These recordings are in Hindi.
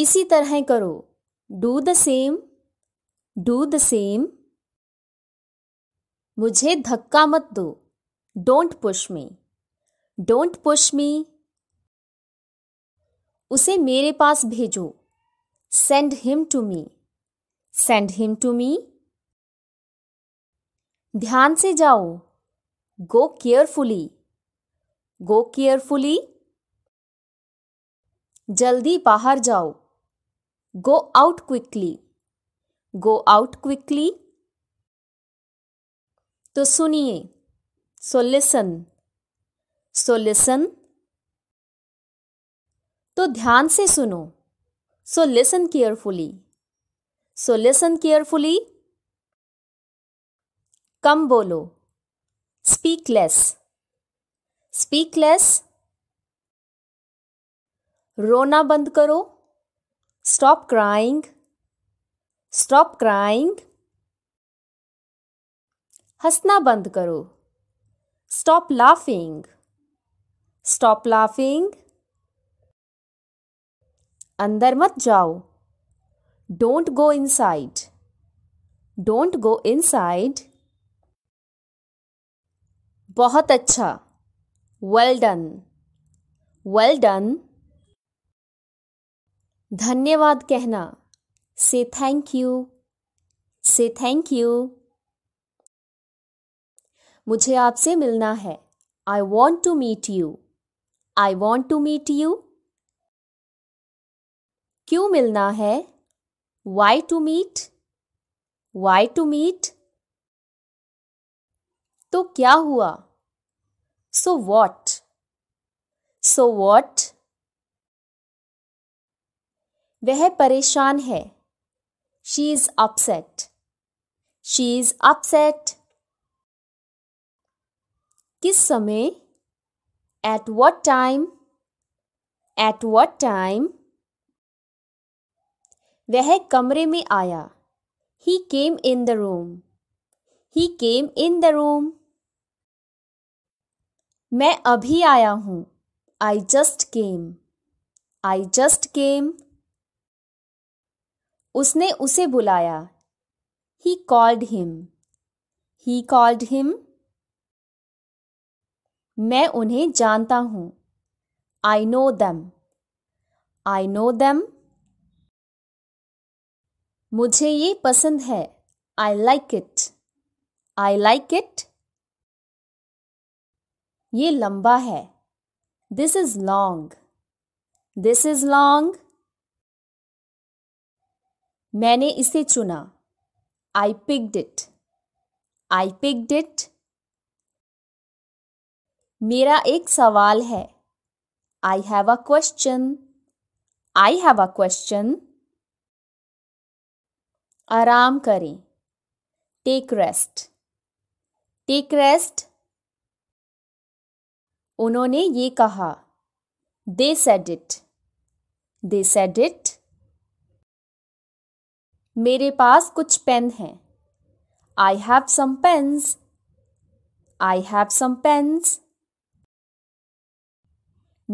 इसी तरह करो do the same do the same मुझे धक्का मत दो don't push me don't push me उसे मेरे पास भेजो send him to me send him to me ध्यान से जाओ गो केयरफुली गो केयरफुली जल्दी बाहर जाओ go out quickly go out quickly तो सुनिए सो लिसन सो लिसन तो ध्यान से सुनो so listen carefully so listen carefully कम बोलो स्पीक लेस स्पीक लेस रोना बंद करो Stop crying. Stop crying. हंसना बंद करो स्टॉप लाफिंग स्टॉप लाफिंग अंदर मत जाओ don't go inside don't go inside बहुत अच्छा वेल डन वेल डन धन्यवाद कहना से थैंक यू से थैंक यू मुझे आपसे मिलना है I want to meet you I want to meet you क्यों मिलना है why to meet why to meet तो क्या हुआ सो वॉट सो वॉट वह परेशान है she is upset she is upset किस समय at what time at what time वह कमरे में आया he came in the room he came in the room मैं अभी आया हूं I just came I just came उसने उसे बुलाया he called him he called him मैं उन्हें जानता हूं आई नो दम आई नो दम मुझे ये पसंद है I like it I like it ये लंबा है this is long this is long मैंने इसे चुना I picked it I picked it मेरा एक सवाल है I have a question I have a question आराम करें टेक रेस्ट टेक रेस्ट उन्होंने ये कहा they said it they said it मेरे पास कुछ पेन हैं I have some pens I have some pens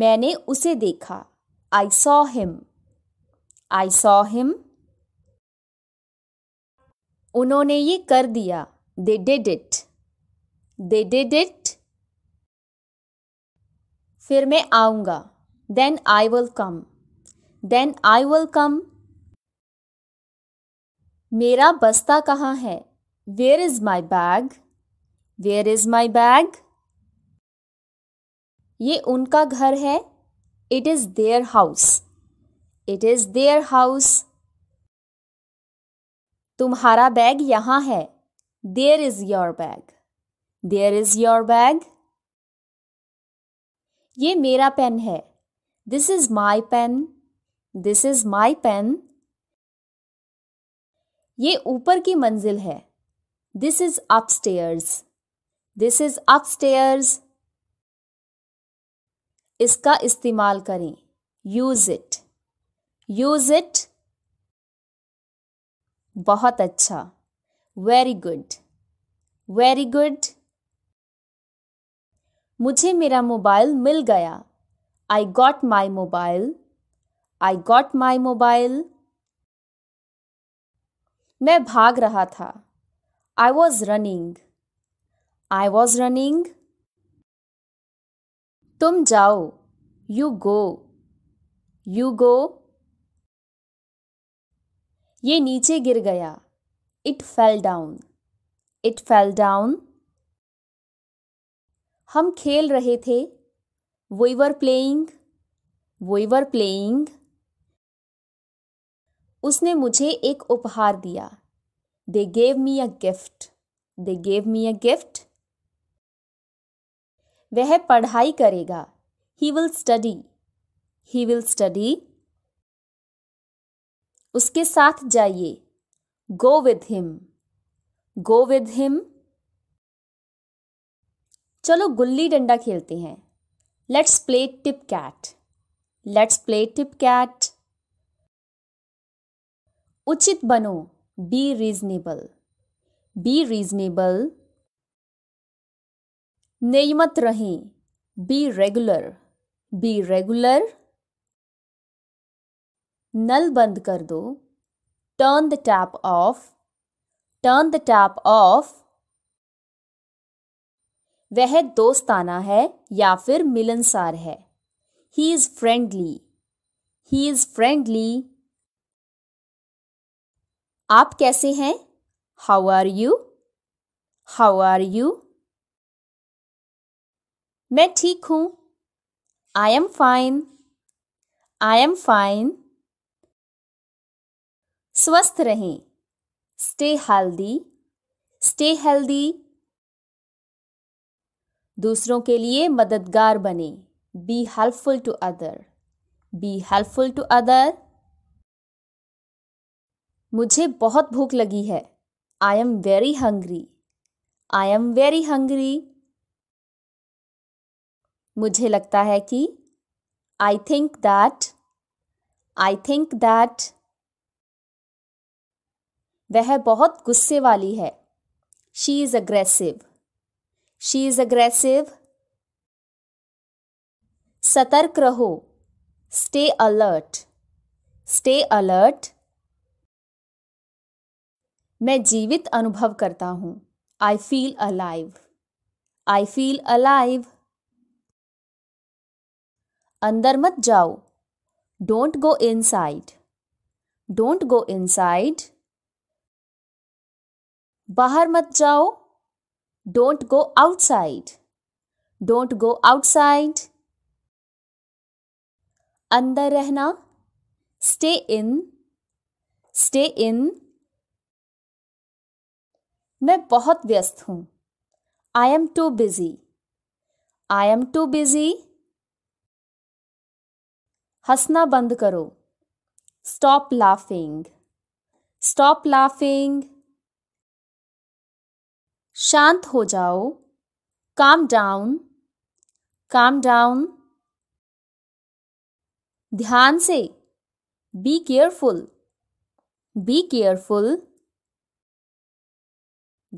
मैंने उसे देखा I saw him I saw him उन्होंने ये कर दिया they did it they did it फिर मैं आऊंगा then I will come then I will come मेरा बस्ता कहाँ है where is my bag where is my bag ये उनका घर है it is their house it is their house तुम्हारा बैग यहाँ है there is your bag there is your bag ये मेरा पेन है this is my pen this is my pen ये ऊपर की मंजिल है this is upstairs this is upstairs इसका इस्तेमाल करें यूज इट यूज इट बहुत अच्छा वेरी गुड वेरी गुड मुझे मेरा मोबाइल मिल गया I got my mobile I got my mobile मैं भाग रहा था I was running I was running तुम जाओ यू गो यू गो ये नीचे गिर गया it fell down it fell down हम खेल रहे थे we were playing we were playing उसने मुझे एक उपहार दिया they gave me a gift they gave me a gift वह पढ़ाई करेगा he will study he will study उसके साथ जाइए go with him go with him चलो गुल्ली डंडा खेलते हैं let's play tip cat let's play tip cat उचित बनो बी रीजनेबल बी रीजनेबल नियमत रहें बी रेगुलर बी रेगुलर नल बंद कर दो turn the tap off turn the tap off वह दोस्ताना है या फिर मिलनसार है he is friendly he is friendly आप कैसे हैं how are you how are you मैं ठीक हूं I am fine I am fine स्वस्थ रहें स्टे हेल्दी स्टे हेल्दी दूसरों के लिए मददगार बने be helpful to other be helpful to other मुझे बहुत भूख लगी है I am very hungry I am very hungry मुझे लगता है कि I think that I think that वह बहुत गुस्से वाली है she is aggressive she is aggressive सतर्क रहो स्टे अलर्ट स्टे अलर्ट मैं जीवित अनुभव करता हूँ I feel alive I feel alive अंदर मत जाओ don't go inside don't go inside बाहर मत जाओ don't go outside don't go outside अंदर रहना स्टे इन स्टे इन मैं बहुत व्यस्त हूँ I am too busy I am too busy हंसना बंद करो स्टॉप लाफिंग स्टॉप लाफिंग शांत हो जाओ काम डाउन काम डाउन ध्यान से बी केयरफुल बी केयरफुल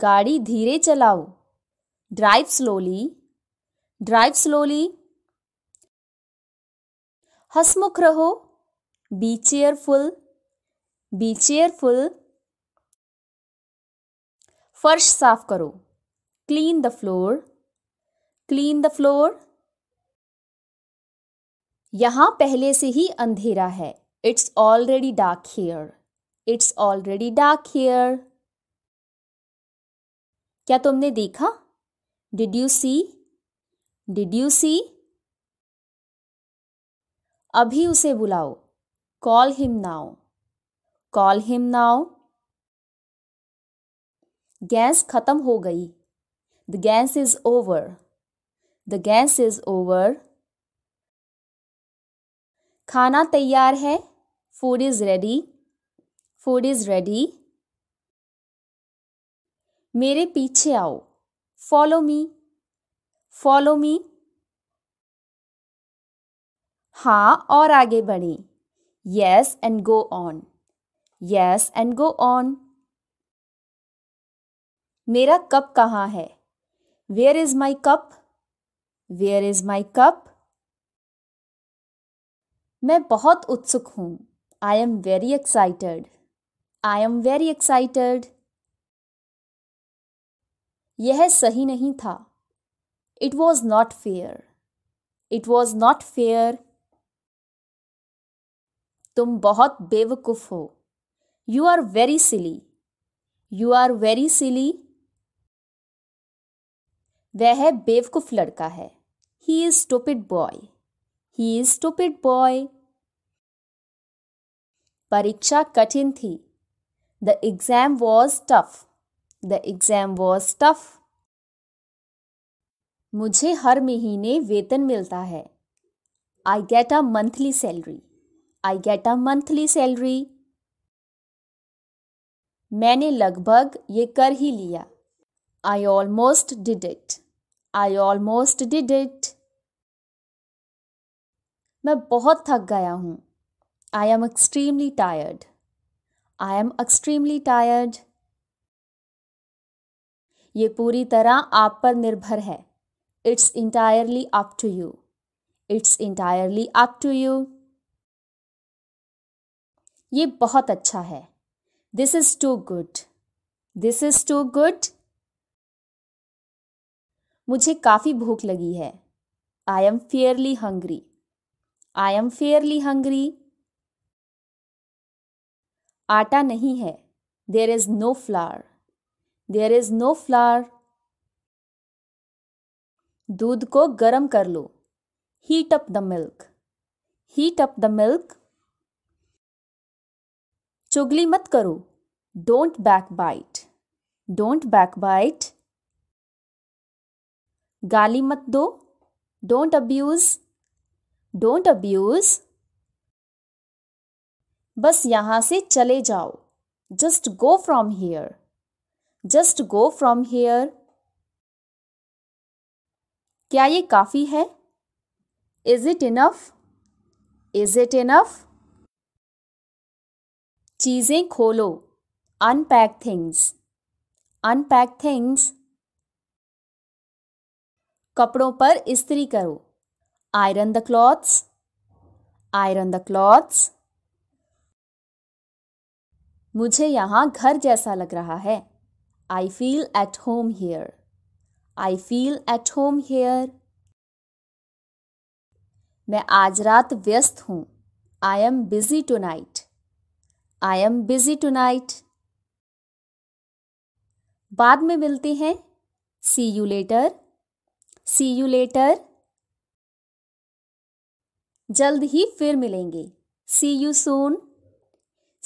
गाड़ी धीरे चलाओ ड्राइव स्लोली ड्राइव स्लोली हसमुख रहो बी चेयरफुल बी चेयरफुल फर्श साफ करो clean the floor clean the floor यहां पहले से ही अंधेरा है it's already dark here it's already dark here क्या तुमने देखा did you see did you see अभी उसे बुलाओ call him now call him now gas खत्म हो गई the gas is over the gas is over खाना तैयार है food is ready food is ready मेरे पीछे आओ फॉलो मी फॉलो मी हाँ और आगे बढ़ें yes and go on yes and go on मेरा कप कहाँ है where is my cup where is my cup मैं बहुत उत्सुक हूँ I am very excited I am very excited यह सही नहीं था it was not fair it was not fair तुम बहुत बेवकूफ हो you are very silly you are very silly वह बेवकूफ लड़का है he is stupid boy he is टुपिड boy परीक्षा कठिन थी the exam was tough the exam was tough मुझे हर महीने वेतन मिलता है I get a monthly salary I get a monthly salary मैंने लगभग ये कर ही लिया I almost did it I almost did it मैं बहुत थक गया हूँ I am extremely tired I am extremely tired ये पूरी तरह आप पर निर्भर है it's entirely up to you it's entirely up to you ये बहुत अच्छा है this is too good this is too good मुझे काफ़ी भूख लगी है I am fairly hungry I am fairly hungry आटा नहीं है there is no flour there is no flour दूध को गर्म कर लो heat up the milk heat up the milk चुगली मत करो don't backbite don't backbite गाली मत दो डोंट अब्यूज डोंट अब्यूज बस यहां से चले जाओ just go from here just go from here क्या ये काफ़ी है is it enough is it enough चीज़ें खोलो अनपैक थिंग्स अनपैक थिंग्स कपड़ों पर इस्त्री करो iron the clothes iron the clothes मुझे यहां घर जैसा लग रहा है I feel at home here I feel at home here मैं आज रात व्यस्त हूँ I am busy tonight I am busy tonight बाद में मिलते हैं see you later see you later जल्द ही फिर मिलेंगे सी you soon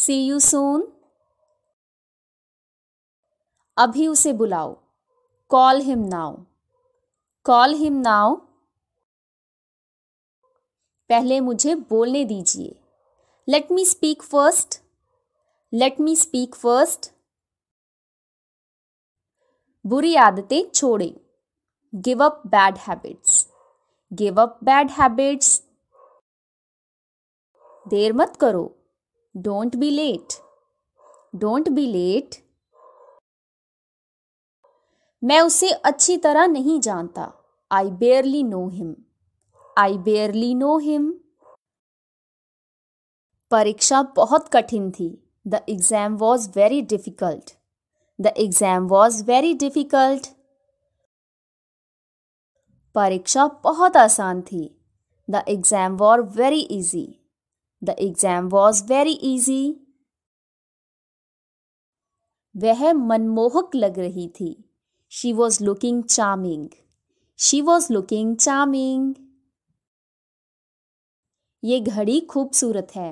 C you soon अभी उसे बुलाओ call him now call him now पहले मुझे बोलने दीजिए let me speak first let me speak first बुरी आदतें छोड़े give up bad habits give up bad habits देर मत करो don't be late don't be late मैं उसे अच्छी तरह नहीं जानता I barely know him I barely know him परीक्षा बहुत कठिन थी the exam was very difficult the exam was very difficult परीक्षा बहुत आसान थी the exam was very easy the exam was very easy वह मनमोहक लग रही थी She was looking charming. She was looking charming. ye ghadi khoobsurat hai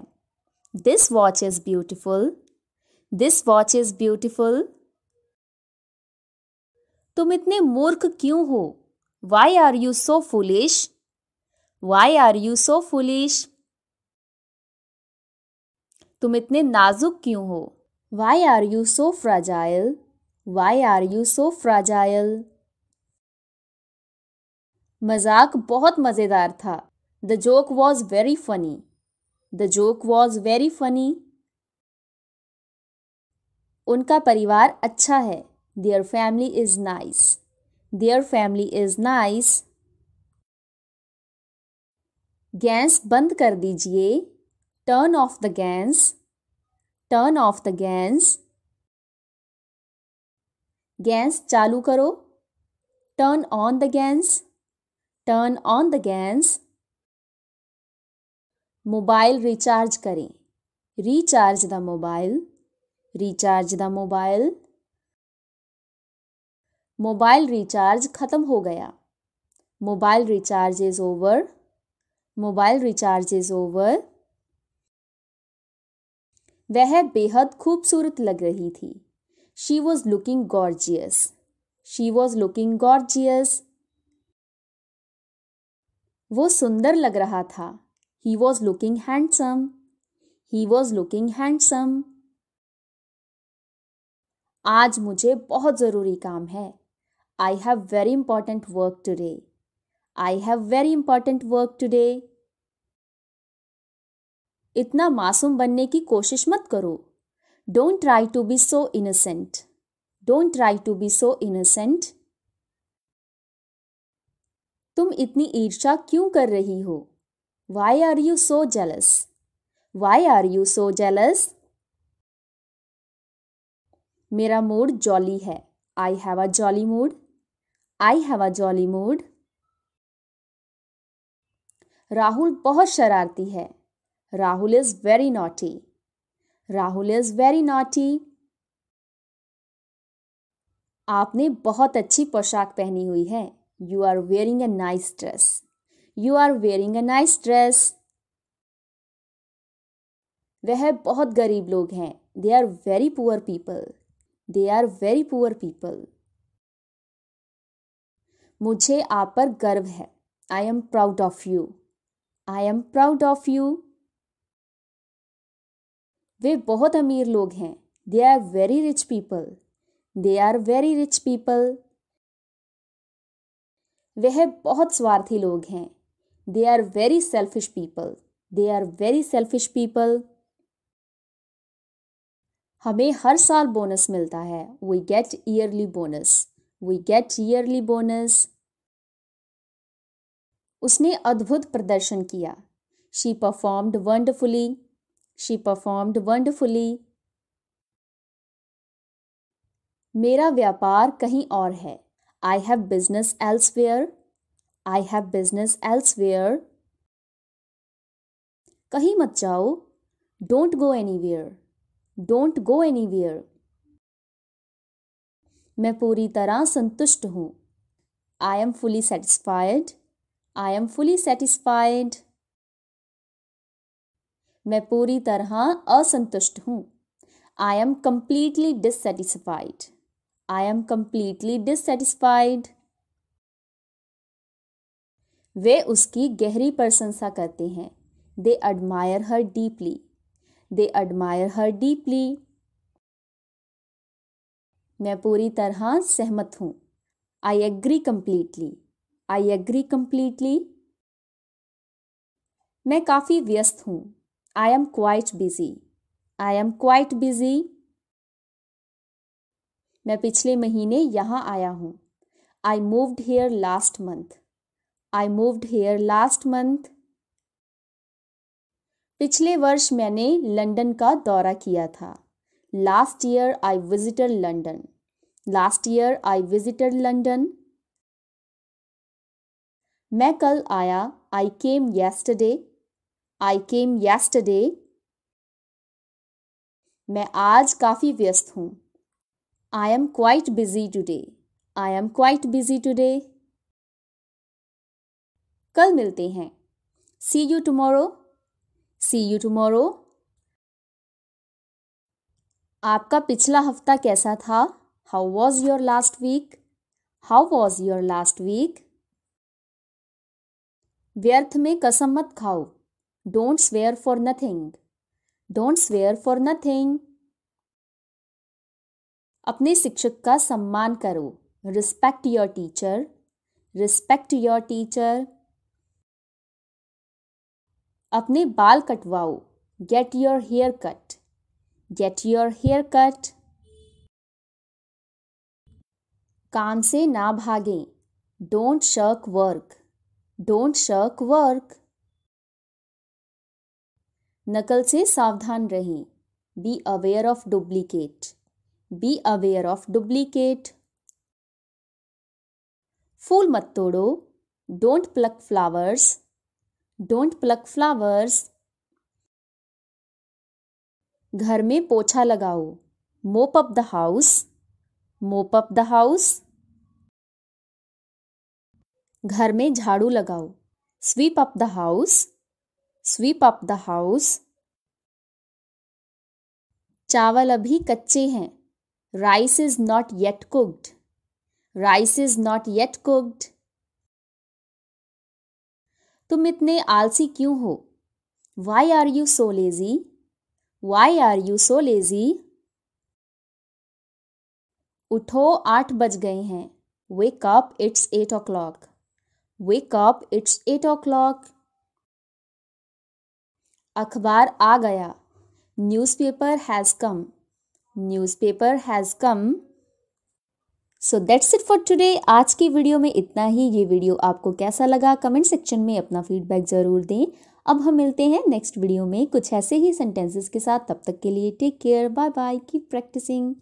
This watch is beautiful. This watch is beautiful. तुम इतने मूर्ख क्यों हो why are you so foolish why are you so foolish तुम इतने नाजुक क्यों हो why are you so fragile? Why are you so fragile मजाक बहुत मज़ेदार था the joke was very funny the joke was very funny उनका परिवार अच्छा है their family is nice their family is nice gas बंद कर दीजिए turn off the gas turn off the gas gas चालू करो turn on the gas turn on the gas mobile recharge करें recharge the mobile recharge the mobile mobile recharge खत्म हो गया mobile recharge is over mobile recharge is over वह बेहद खूबसूरत लग रही थी She was looking gorgeous. She was looking gorgeous. वो सुंदर लग रहा था He was looking handsome. He was looking handsome. आज मुझे बहुत ज़रूरी काम है I have very important work today I have very important work today इतना मासूम बनने की कोशिश मत करो don't try to be so innocent don't try to be so innocent तुम इतनी ईर्षा क्यों कर रही हो why are you so jealous why are you so jealous मेरा मूड जॉली है I have a jolly mood I have a jolly mood Rahul बहुत शरारती है Rahul is very naughty Rahul is very naughty आपने बहुत अच्छी पोशाक पहनी हुई है you are wearing a nice dress you are wearing a nice dress वह बहुत गरीब लोग हैं they are very poor people they are very poor people मुझे आप पर गर्व है I am proud of you I am proud of you वे बहुत अमीर लोग हैं they are very rich people they are very rich people वह बहुत स्वार्थी लोग हैं they are very selfish people they are very selfish people हमें हर साल बोनस मिलता है we get yearly bonus we get yearly bonus उसने अद्भुत प्रदर्शन किया she performed wonderfully She performed wonderfully. मेरा व्यापार कहीं और है I have business elsewhere I have business elsewhere कहीं मत जाओ don't go anywhere don't go anywhere मैं पूरी तरह संतुष्ट हूँ I am fully satisfied I am fully satisfied मैं पूरी तरह असंतुष्ट हूँ I am completely dissatisfied I am completely dissatisfied वे उसकी गहरी प्रशंसा करते हैं they admire her deeply they admire her deeply मैं पूरी तरह सहमत हूँ I agree completely I agree completely मैं काफ़ी व्यस्त हूँ I am quite busy I am quite busy मैं पिछले महीने यहाँ आया हूँ I moved here last month I moved here last month पिछले वर्ष मैंने लंदन का दौरा किया था last year I visited London last year I visited London मैं कल आया आई came yesterday I came yesterday मैं आज काफ़ी व्यस्त हूँ I am quite busy today I am quite busy today कल मिलते हैं see you tomorrow see you tomorrow आपका पिछला हफ्ता कैसा था how was your last week how was your last week व्यर्थ में कसम मत खाओ don't swear for nothing don't swear for nothing अपने शिक्षक का सम्मान करो respect your teacher respect your teacher अपने बाल कटवाओ get your hair cut gate your hair cut काम से ना भागें don't shirk work don't shirk work नकल से सावधान रहें be aware of duplicate be aware of duplicate फूल मत तोड़ो don't pluck flowers don't pluck flowers घर में पोछा लगाओ mop up the house mop up the house घर में झाड़ू लगाओ sweep up the house sweep up the house चावल अभी कच्चे हैं rice is not yet cooked rice is not yet cooked तुम इतने आलसी क्यों हो why are you so lazy why are you so lazy उठो आठ बज गए हैं wake up it's eight o'clock wake up it's eight o'clock अखबार आ गया newspaper has come newspaper has come so that's it for today आज की वीडियो में इतना ही ये वीडियो आपको कैसा लगा कमेंट सेक्शन में अपना फीडबैक ज़रूर दें अब हम मिलते हैं नेक्स्ट वीडियो में कुछ ऐसे ही सेंटेंसेस के साथ तब तक के लिए take care bye bye keep practising